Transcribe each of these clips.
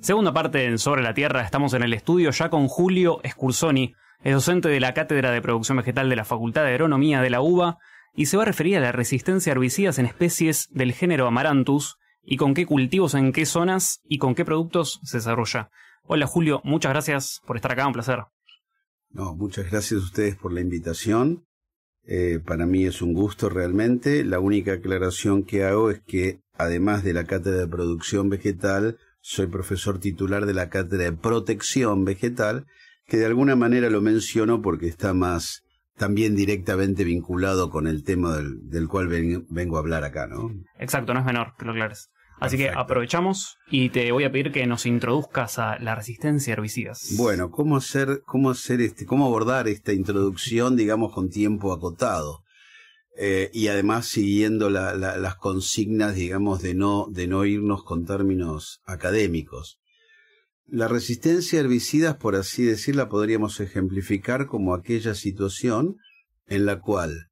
Segunda parte en Sobre la Tierra, estamos en el estudio ya con Julio Escursoni, es docente de la Cátedra de Producción Vegetal de la Facultad de Agronomía de la UBA y se va a referir a la resistencia a herbicidas en especies del género Amaranthus y con qué cultivos, en qué zonas y con qué productos se desarrolla. Hola Julio, muchas gracias por estar acá, un placer. muchas gracias a ustedes por la invitación. Eh, para mí es un gusto realmente. La única aclaración que hago es que además de la cátedra de producción vegetal, soy profesor titular de la cátedra de protección vegetal, que de alguna manera lo menciono porque está más también directamente vinculado con el tema del, cual vengo a hablar acá, ¿no? Exacto, no es menor que lo aclares. Así que aprovechamos y te voy a pedir que nos introduzcas a la resistencia a herbicidas. Bueno, ¿cómo hacer, cómo hacer este, cómo abordar esta introducción, digamos, con tiempo acotado? Eh, y además siguiendo las consignas, digamos, de no, de no irnos con términos académicos. La resistencia a herbicidas, por así la podríamos ejemplificar como aquella situación en la cual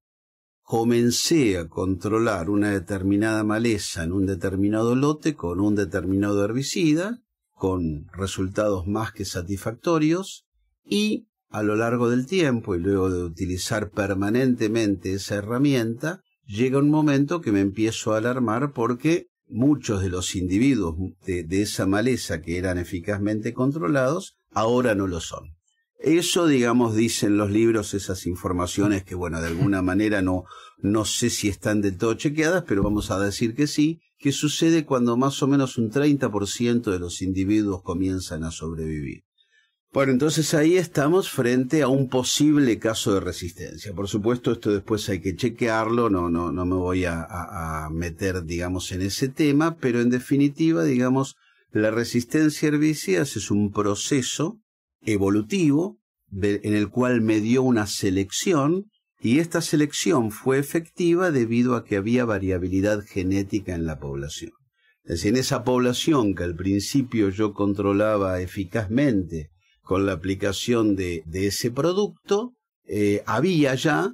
comencé a controlar una determinada maleza en un determinado lote con un determinado herbicida, con resultados más que satisfactorios, y a lo largo del tiempo y luego de utilizar permanentemente esa herramienta, llega un momento que me empiezo a alarmar porque muchos de los individuos de, esa maleza que eran eficazmente controlados, ahora no lo son. Eso, digamos, dicen los libros, esas informaciones que, bueno, de alguna manera no, no sé si están del todo chequeadas, pero vamos a decir que sí, que sucede cuando más o menos un 30% de los individuos comienzan a sobrevivir. Bueno, entonces ahí estamos frente a un posible caso de resistencia. Por supuesto, esto después hay que chequearlo, no, no, me voy a, meter, digamos, en ese tema, pero en definitiva, digamos, la resistencia herbicidas es un proceso evolutivo en el cual me dio una selección y esta selección fue efectiva debido a que había variabilidad genética en la población. Es decir, en esa población que al principio yo controlaba eficazmente, con la aplicación de, ese producto, eh, había ya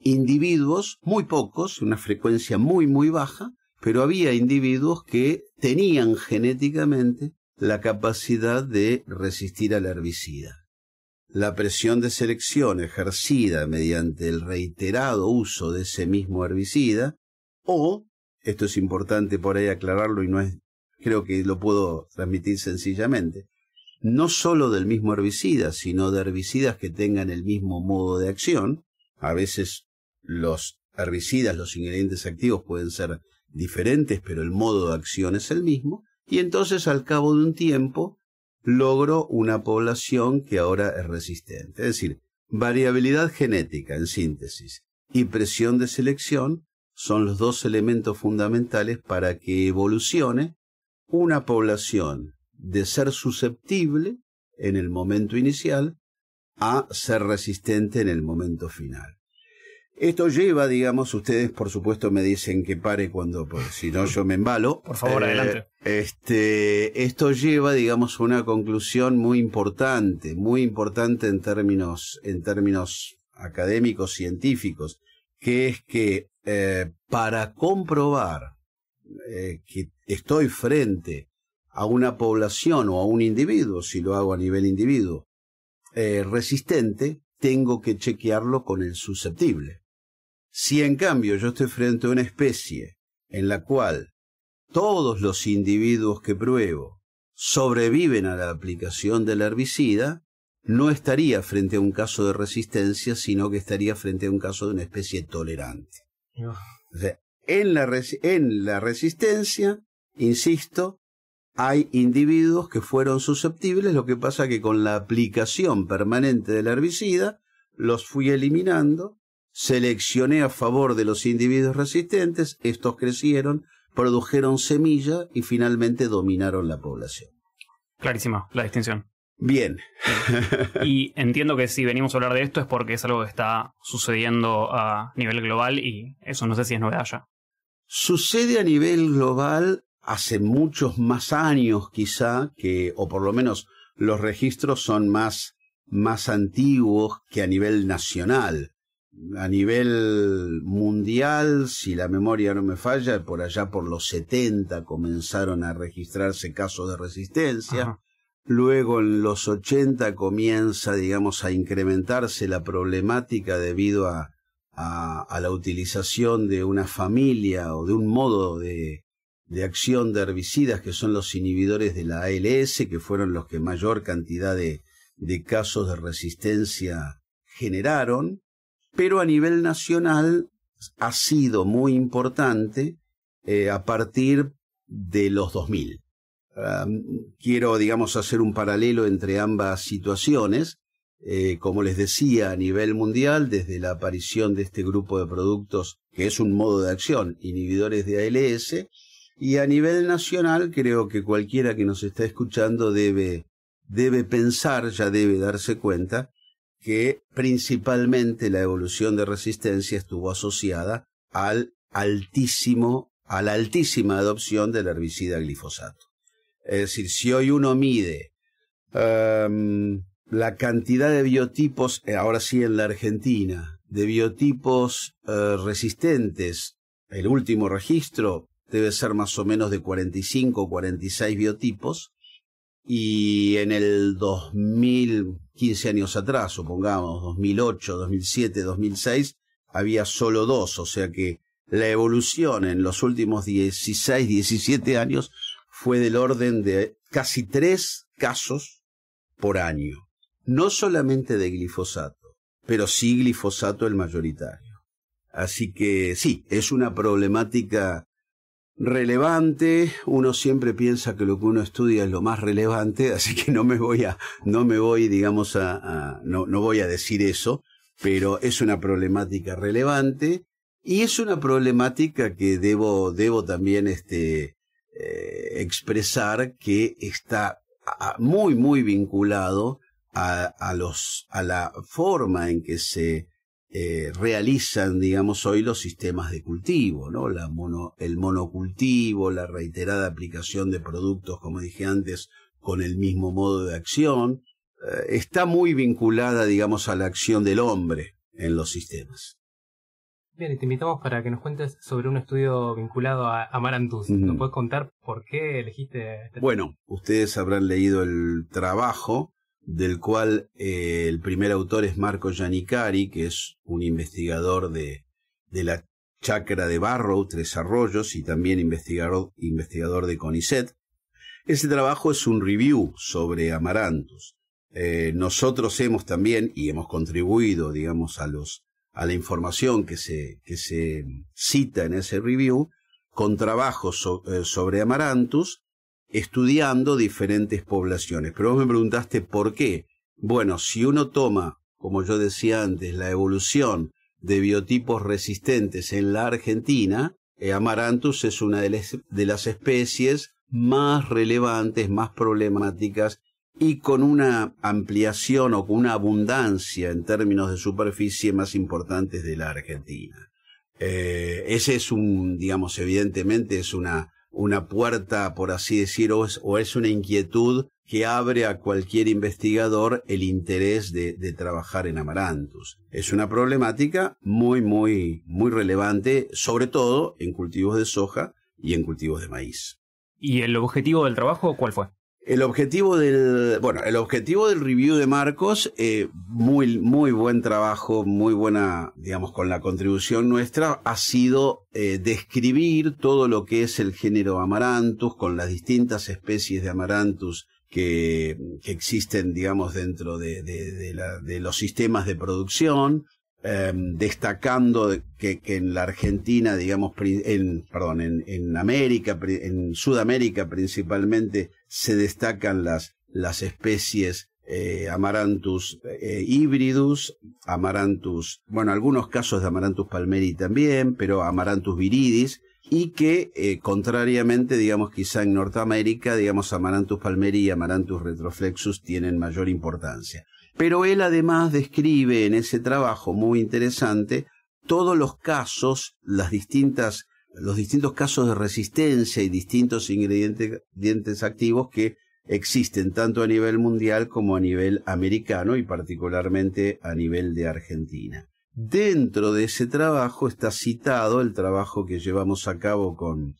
individuos, muy pocos, una frecuencia muy, muy baja, pero había individuos que tenían genéticamente la capacidad de resistir al herbicida. La presión de selección ejercida mediante el reiterado uso de ese mismo herbicida, o, esto es importante por ahí aclararlo y no es, creo que lo puedo transmitir sencillamente, no solo del mismo herbicida, sino de herbicidas que tengan el mismo modo de acción. A veces los herbicidas, los ingredientes activos pueden ser diferentes, pero el modo de acción es el mismo. Y entonces al cabo de un tiempo logro una población que ahora es resistente. Es decir, variabilidad genética, en síntesis, y presión de selección son los dos elementos fundamentales para que evolucione una población de ser susceptible en el momento inicial a ser resistente en el momento final. Esto lleva, digamos, ustedes por supuesto me dicen que pare cuando, si no yo me embalo. Por favor, eh, adelante. Este, esto lleva, digamos, a una conclusión muy importante, muy importante en términos, en términos académicos, científicos, que es que eh, para comprobar eh, que estoy frente a una población o a un individuo, si lo hago a nivel individuo, eh, resistente, tengo que chequearlo con el susceptible. Si en cambio yo estoy frente a una especie en la cual todos los individuos que pruebo sobreviven a la aplicación del herbicida, no estaría frente a un caso de resistencia, sino que estaría frente a un caso de una especie tolerante. en la resistencia, insisto, hay individuos que fueron susceptibles, lo que pasa que con la aplicación permanente del herbicida los fui eliminando, seleccioné a favor de los individuos resistentes, estos crecieron, produjeron semilla y finalmente dominaron la población. Clarísima la distinción. Bien. y entiendo que si venimos a hablar de esto es porque es algo que está sucediendo a nivel global y eso no sé si es novedad ya. Sucede a nivel global hace muchos más años quizá que, o por lo menos los registros son más, más antiguos que a nivel nacional. A nivel mundial, si la memoria no me falla, por allá por los 70 comenzaron a registrarse casos de resistencia. Luego en los 80 comienza, digamos, a incrementarse la problemática debido a, a la utilización de una familia o de un modo de, de acción de herbicidas, que son los inhibidores de la ALS, que fueron los que mayor cantidad de, casos de resistencia generaron, pero a nivel nacional ha sido muy importante eh, a partir de los 2000. Ah, quiero, digamos, hacer un paralelo entre ambas situaciones. Eh, como les decía, a nivel mundial, desde la aparición de este grupo de productos, que es un modo de acción, inhibidores de ALS, y a nivel nacional, creo que cualquiera que nos está escuchando debe, debe pensar, ya debe darse cuenta, que principalmente la evolución de resistencia estuvo asociada al altísimo, a la altísima adopción del herbicida glifosato. Es decir, si hoy uno mide em, la cantidad de biotipos, eh, ahora sí en la Argentina, de biotipos eh, resistentes, el último registro debe ser más o menos de 45 o 46 biotipos, y en el 2015 años atrás, supongamos, 2008, 2007, 2006, había solo dos, o sea que la evolución en los últimos 16, 17 años fue del orden de casi tres casos por año. No solamente de glifosato, pero sí glifosato el mayoritario. Así que sí, es una problemática relevante, uno siempre piensa que lo que uno estudia es lo más relevante, así que no me voy a, no me voy, digamos, a, no, no voy a decir eso, pero es una problemática relevante y es una problemática que debo, debo también este, eh, expresar que está muy, muy vinculado a, a, los, a la forma en que se eh, realizan, digamos, hoy los sistemas de cultivo, ¿no? el monocultivo, la reiterada aplicación de productos, como dije antes, con el mismo modo de acción, eh, está muy vinculada, digamos, a la acción del hombre en los sistemas. Bien, y te invitamos para que nos cuentes sobre un estudio vinculado a marantus ¿Nos puedes contar por qué elegiste este Bueno, ustedes habrán leído el trabajo del cual eh, el primer autor es Marco Giannicari, que es un investigador de, de la chacra de Barrow, Tres Arroyos, y también investigador, de CONICET. Ese trabajo es un review sobre Amarantus. Eh, nosotros hemos también, y hemos contribuido, digamos, a, los, a la información que se, que se cita en ese review, con trabajos eh, sobre Amarantus, estudiando diferentes poblaciones. Pero vos me preguntaste por qué. Bueno, si uno toma, como yo decía antes, la evolución de biotipos resistentes en la Argentina, eh, Amaranthus es una de las especies más relevantes, más problemáticas y con una ampliación o con una abundancia en términos de superficie más importantes de la Argentina. Eh, ese es un, digamos, evidentemente es una una puerta, por así decir, o es, una inquietud que abre a cualquier investigador el interés de, de, trabajar en Amarantos. Es una problemática muy, muy, muy relevante, sobre todo en cultivos de soja y en cultivos de maíz. ¿Y el objetivo del trabajo cuál fue? El objetivo del, bueno, el objetivo del review de Marcos, eh, muy, muy buen trabajo, muy buena, digamos, con la contribución nuestra, ha sido eh, describir todo lo que es el género Amaranthus, con las distintas especies de Amaranthus que, que existen, digamos, dentro de, de los sistemas de producción, Em, destacando que, en la Argentina, digamos, en, en, América, en Sudamérica principalmente, se destacan las, especies eh, Amaranthus eh, Amaranthus, bueno, algunos casos de Amaranthus palmeri también, pero Amaranthus viridis, y que eh, contrariamente, digamos, quizá en Norteamérica, digamos, Amaranthus palmeri y Amaranthus retroflexus tienen mayor importancia. Pero él además describe en ese trabajo muy interesante todos los casos, las los distintos casos de resistencia y distintos ingredientes activos que existen tanto a nivel mundial como a nivel americano y particularmente a nivel de Argentina. Dentro de ese trabajo está citado el trabajo que llevamos a cabo con,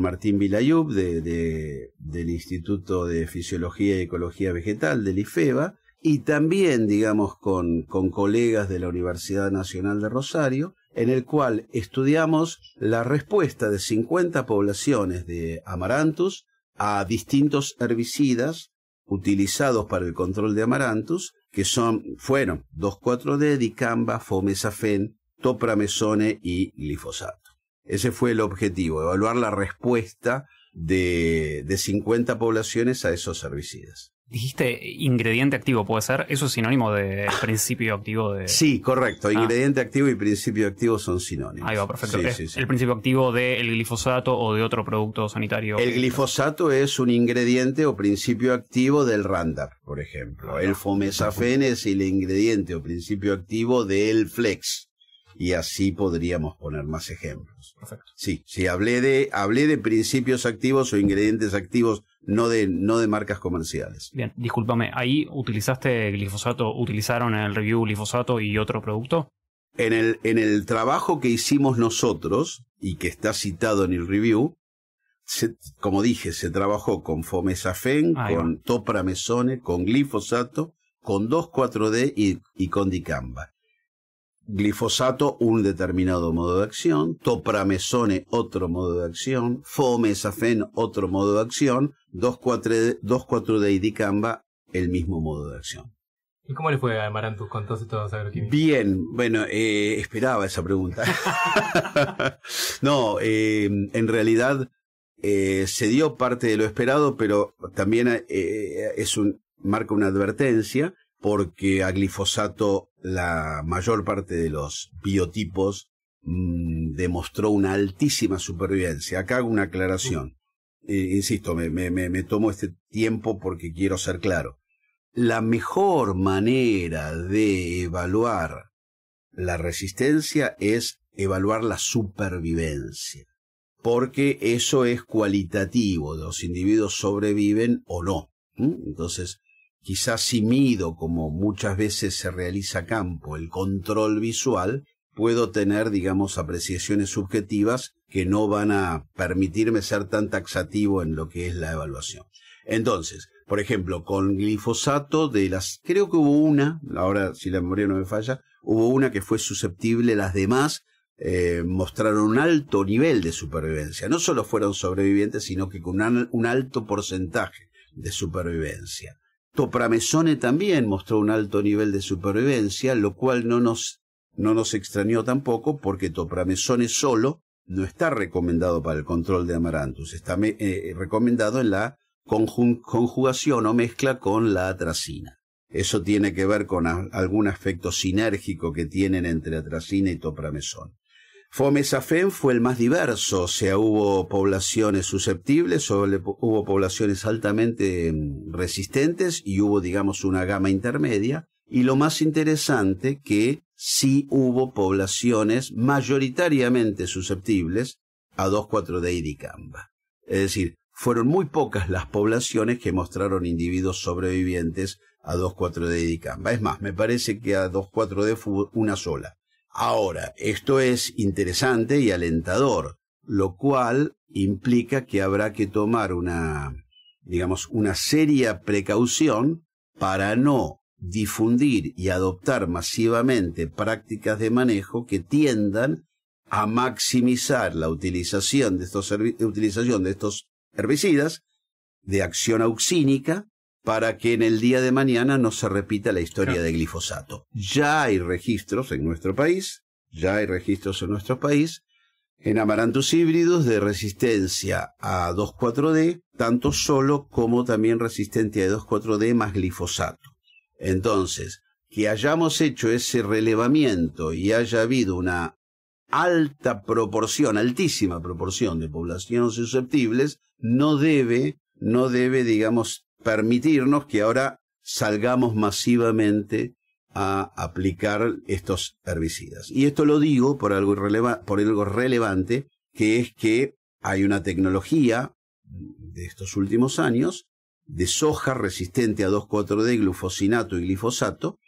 Martín Vilayub del Instituto de Fisiología y Ecología Vegetal del IFEBA, y también, digamos, con, colegas de la Universidad Nacional de Rosario, en el cual estudiamos la respuesta de 50 poblaciones de amaranthus a distintos herbicidas utilizados para el control de amaranthus, que son, fueron 2,4-D, dicamba, fomesafen, topramesone y glifosato. Ese fue el objetivo, evaluar la respuesta de, de 50 poblaciones a esos herbicidas. Dijiste ingrediente activo, ¿puede ser? ¿Eso es sinónimo de ah. principio activo de...? Sí, correcto. Ah. Ingrediente activo y principio activo son sinónimos. Ahí va, perfecto. ¿El principio activo del glifosato o de otro producto sanitario? El glifosato es un ingrediente o principio activo del RANDAR, por ejemplo. Ah, el fomesafen es el ingrediente o principio activo del Flex. Y así podríamos poner más ejemplos. Perfecto. Sí, Si hablé de, hablé de principios activos o ingredientes activos no de, no de marcas comerciales. Bien, discúlpame, ¿ahí utilizaste glifosato, utilizaron en el review glifosato y otro producto? En el, en el trabajo que hicimos nosotros y que está citado en el review, como dije, se trabajó con fomesafen, con topramesone, con glifosato, con 2,4-D y, y, con dicamba. Glifosato, un determinado modo de acción, topramesone, otro modo de acción, fomesafen, otro modo de acción, 2,4 de Idicamba, el mismo modo de acción. ¿Y cómo le fue a Amarantus con todos estos agroquímicos? Bien, bueno, eh, esperaba esa pregunta. no, eh, en realidad eh, se dio parte de lo esperado, pero también es un, marca una advertencia porque a glifosato la mayor parte de los biotipos mm, demostró una altísima supervivencia. Acá hago una aclaración. Eh, insisto, me, me, me, tomo este tiempo porque quiero ser claro. La mejor manera de evaluar la resistencia es evaluar la supervivencia, porque eso es cualitativo, los individuos sobreviven o no. Entonces, quizás si mido, como muchas veces se realiza campo, el control visual, puedo tener, digamos, apreciaciones subjetivas que no van a permitirme ser tan taxativo en lo que es la evaluación. Entonces, por ejemplo, con glifosato de las, creo que hubo una, ahora si la memoria no me falla, hubo una que fue susceptible, las demás eh, mostraron un alto nivel de supervivencia. No solo fueron sobrevivientes, sino que con un, alto porcentaje de supervivencia. Topramesone también mostró un alto nivel de supervivencia, lo cual no nos, no nos extrañó tampoco porque Topramesone solo no está recomendado para el control de amarantus está eh, recomendado en la conjugación o mezcla con la atracina. Eso tiene que ver con algún aspecto sinérgico que tienen entre atracina y topramesón. Fomesafen fue el más diverso, o sea, hubo poblaciones susceptibles, hubo poblaciones altamente mm, resistentes y hubo, digamos, una gama intermedia. Y lo más interesante que si hubo poblaciones mayoritariamente susceptibles a 2,4-D y dicamba. Es decir, fueron muy pocas las poblaciones que mostraron individuos sobrevivientes a 2,4-D y dicamba. Es más, me parece que a 2,4-D fue una sola. Ahora, esto es interesante y alentador, lo cual implica que habrá que tomar una, digamos, una seria precaución para no difundir y adoptar masivamente prácticas de manejo que tiendan a maximizar la utilización de estos, utilización de estos herbicidas de acción auxínica para que en el día de mañana no se repita la historia de glifosato. Ya hay registros en nuestro país, ya hay registros en nuestro país en amarantos híbridos de resistencia a 2,4-D, tanto solo como también resistente a 2,4-D más glifosato. Entonces, que hayamos hecho ese relevamiento y haya habido una alta proporción, altísima proporción de poblaciones susceptibles, no debe, no debe, digamos, permitirnos que ahora salgamos masivamente a aplicar estos herbicidas. Y esto lo digo por algo, por algo relevante, que es que hay una tecnología de estos últimos años de soja resistente a 2,4-D, glufosinato y glifosato,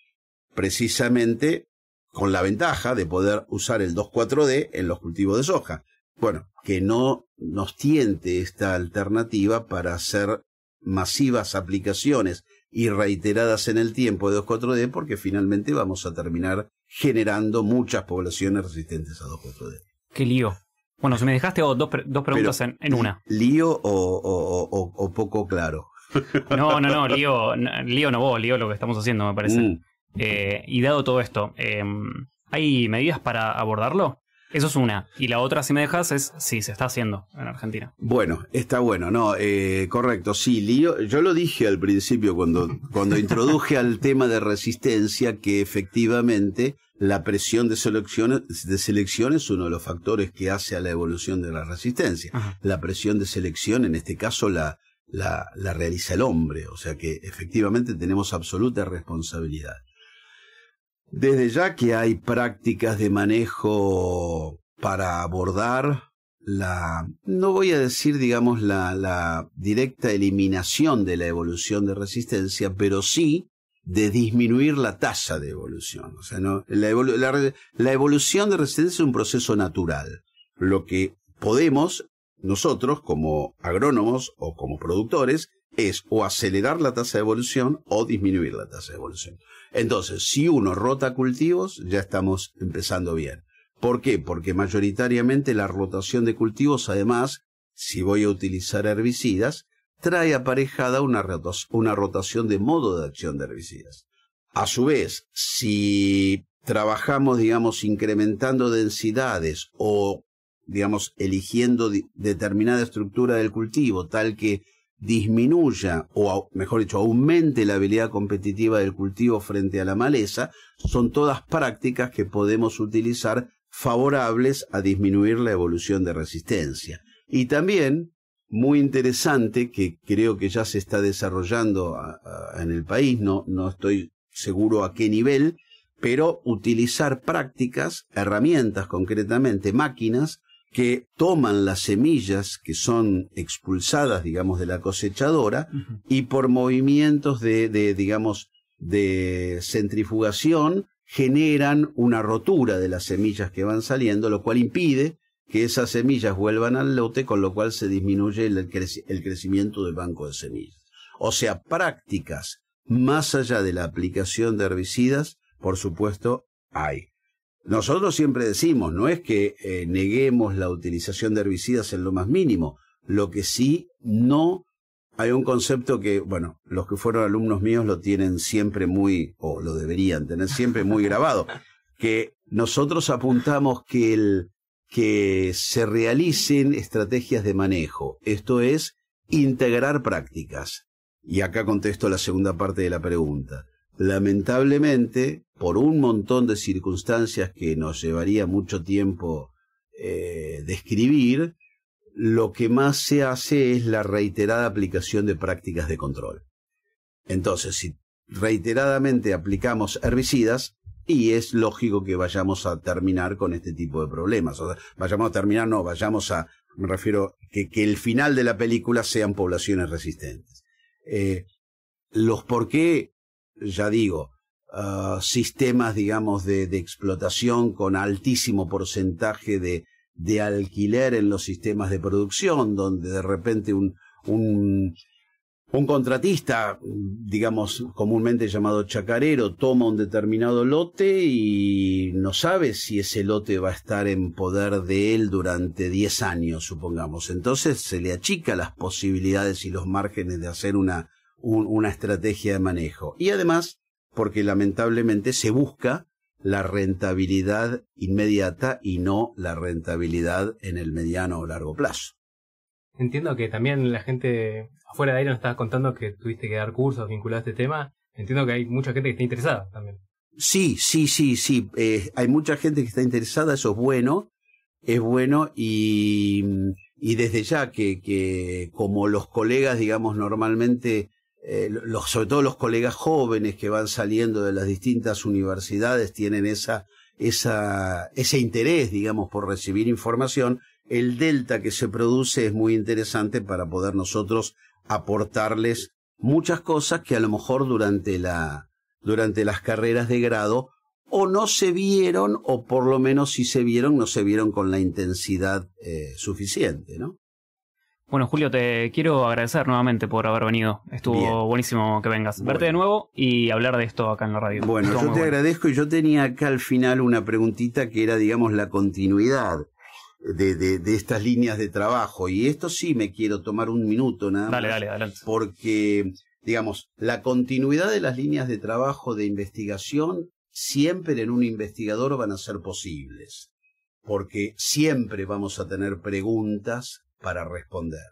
precisamente con la ventaja de poder usar el 2,4-D en los cultivos de soja. Bueno, que no nos tiente esta alternativa para hacer masivas aplicaciones y reiteradas en el tiempo de 2,4-D, porque finalmente vamos a terminar generando muchas poblaciones resistentes a 2,4-D. Qué lío. Bueno, si me dejaste dos, preguntas en, una. ¿Lío o poco claro? No, no, no, lío lío no vos, lío lo que estamos haciendo, me parece. Mm. Eh, y dado todo esto, em, ¿hay medidas para abordarlo? Eso es una. Y la otra, si me dejas, es si sí, se está haciendo en Argentina. Bueno, está bueno, no, eh, correcto, sí, lío. Yo lo dije al principio cuando, cuando introduje al tema de resistencia que efectivamente la presión de selección, de selección es uno de los factores que hace a la evolución de la resistencia. La presión de selección, en este caso la, la, realiza el hombre, o sea que efectivamente tenemos absoluta responsabilidad. Desde ya que hay prácticas de manejo para abordar la, no voy a decir, digamos, la, directa eliminación de la evolución de resistencia, pero sí de disminuir la tasa de evolución. O sea, la evolución de resistencia es un proceso natural. Lo que podemos nosotros como agrónomos o como productores es o acelerar la tasa de evolución o disminuir la tasa de evolución. Entonces, si uno rota cultivos, ya estamos empezando bien. ¿Por qué? Porque mayoritariamente la rotación de cultivos, además, si voy a utilizar herbicidas, trae aparejada una, rotación de modo de acción de herbicidas. A su vez, si trabajamos, digamos, incrementando densidades o digamos, eligiendo determinada estructura del cultivo, tal que disminuya o, mejor dicho, aumente la habilidad competitiva del cultivo frente a la maleza, son todas prácticas que podemos utilizar favorables a disminuir la evolución de resistencia. Y también, muy interesante, que creo que ya se está desarrollando en el país, no, no estoy seguro a qué nivel, pero utilizar prácticas, herramientas concretamente, máquinas, que toman las semillas que son expulsadas, digamos, de la cosechadora y por movimientos de, de, digamos, de centrifugación generan una rotura de las semillas que van saliendo, lo cual impide que esas semillas vuelvan al lote, con lo cual se disminuye el crecimiento del banco de semillas. O sea, prácticas más allá de la aplicación de herbicidas, por supuesto, hay. Nosotros siempre decimos, no es que eh, neguemos la utilización de herbicidas en lo más mínimo, lo que sí no hay un concepto que, bueno, los que fueron alumnos míos lo tienen siempre muy, o lo deberían tener siempre muy grabado, que nosotros apuntamos que, el, que se realicen estrategias de manejo, esto es, integrar prácticas. Y acá contesto la segunda parte de la pregunta. Lamentablemente, por un montón de circunstancias que nos llevaría mucho tiempo eh, describir, lo que más se hace es la reiterada aplicación de prácticas de control. Entonces, si reiteradamente aplicamos herbicidas, y es lógico que vayamos a terminar con este tipo de problemas. O sea, vayamos a terminar, no, vayamos a, me refiero, que, que el final de la película sean poblaciones resistentes. Eh, los por qué, ya digo, Ah, sistemas, digamos, de, explotación con altísimo porcentaje de, alquiler en los sistemas de producción, donde de repente un, un, contratista, digamos, comúnmente llamado chacarero, toma un determinado lote y no sabe si ese lote va a estar en poder de él durante 10 años, supongamos. Entonces se le achica las posibilidades y los márgenes de hacer una, una estrategia de manejo. Y además, porque lamentablemente se busca la rentabilidad inmediata y no la rentabilidad en el mediano o largo plazo. Entiendo que también la gente afuera de ahí nos estaba contando que tuviste que dar cursos vinculados a este tema. Entiendo que hay mucha gente que está interesada también. Sí, sí, sí, sí. Eh, hay mucha gente que está interesada, eso es bueno. Es bueno y, desde ya que como los colegas, digamos, normalmente eh, sobre todo los colegas jóvenes que van saliendo de las distintas universidades tienen esa, ese interés, digamos, por recibir información, el delta que se produce es muy interesante para poder nosotros aportarles muchas cosas que a lo mejor durante la, durante las carreras de grado o no se vieron, o por lo menos si se vieron, no se vieron con la intensidad eh, suficiente, ¿no? Bueno, Julio, te quiero agradecer nuevamente por haber venido. Estuvo buenísimo que vengas. Verte de nuevo y hablar de esto acá en la radio. Bueno, yo te agradezco y yo tenía acá al final una preguntita que era, digamos, la continuidad de, de, estas líneas de trabajo. Y esto sí me quiero tomar un minuto nada dale, Dale, adelante. Porque, digamos, la continuidad de las líneas de trabajo de investigación siempre en un investigador van a ser posibles. Porque siempre vamos a tener preguntas para responder.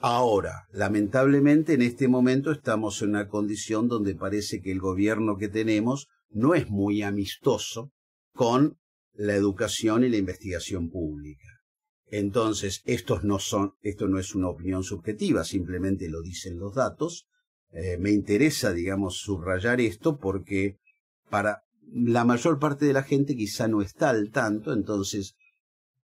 Ahora, lamentablemente en este momento estamos en una condición donde parece que el gobierno que tenemos no es muy amistoso con la educación y la investigación pública. Entonces, no son, esto no es una opinión subjetiva, simplemente lo dicen los datos. Eh, me interesa, digamos, subrayar esto porque para la mayor parte de la gente quizá no está al tanto, entonces,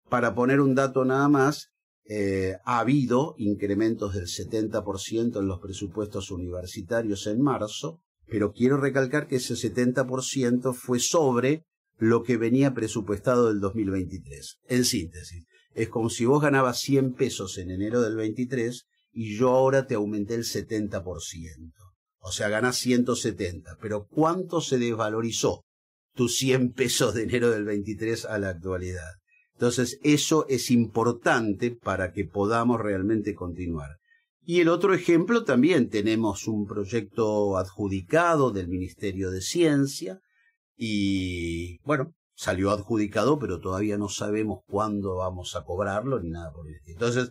para poner un dato nada más, eh, ha habido incrementos del 70% en los presupuestos universitarios en marzo, pero quiero recalcar que ese 70% fue sobre lo que venía presupuestado del 2023. En síntesis, es como si vos ganabas 100 pesos en enero del 23 y yo ahora te aumenté el 70%. O sea, ganás 170, pero ¿cuánto se desvalorizó tus 100 pesos de enero del 23 a la actualidad? Entonces, eso es importante para que podamos realmente continuar. Y el otro ejemplo también tenemos un proyecto adjudicado del Ministerio de Ciencia y bueno, salió adjudicado, pero todavía no sabemos cuándo vamos a cobrarlo ni nada por el Entonces,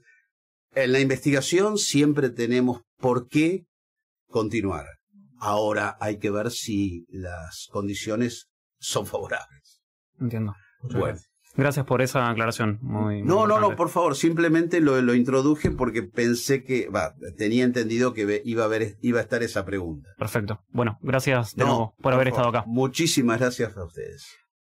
en la investigación siempre tenemos por qué continuar. Ahora hay que ver si las condiciones son favorables. Entiendo. Gracias por esa aclaración. no, no, no, por favor, simplemente lo, lo introduje porque pensé que, va, tenía entendido que iba a, iba a estar esa pregunta. Perfecto. Bueno, gracias de nuevo por, haber estado acá. Muchísimas gracias a ustedes.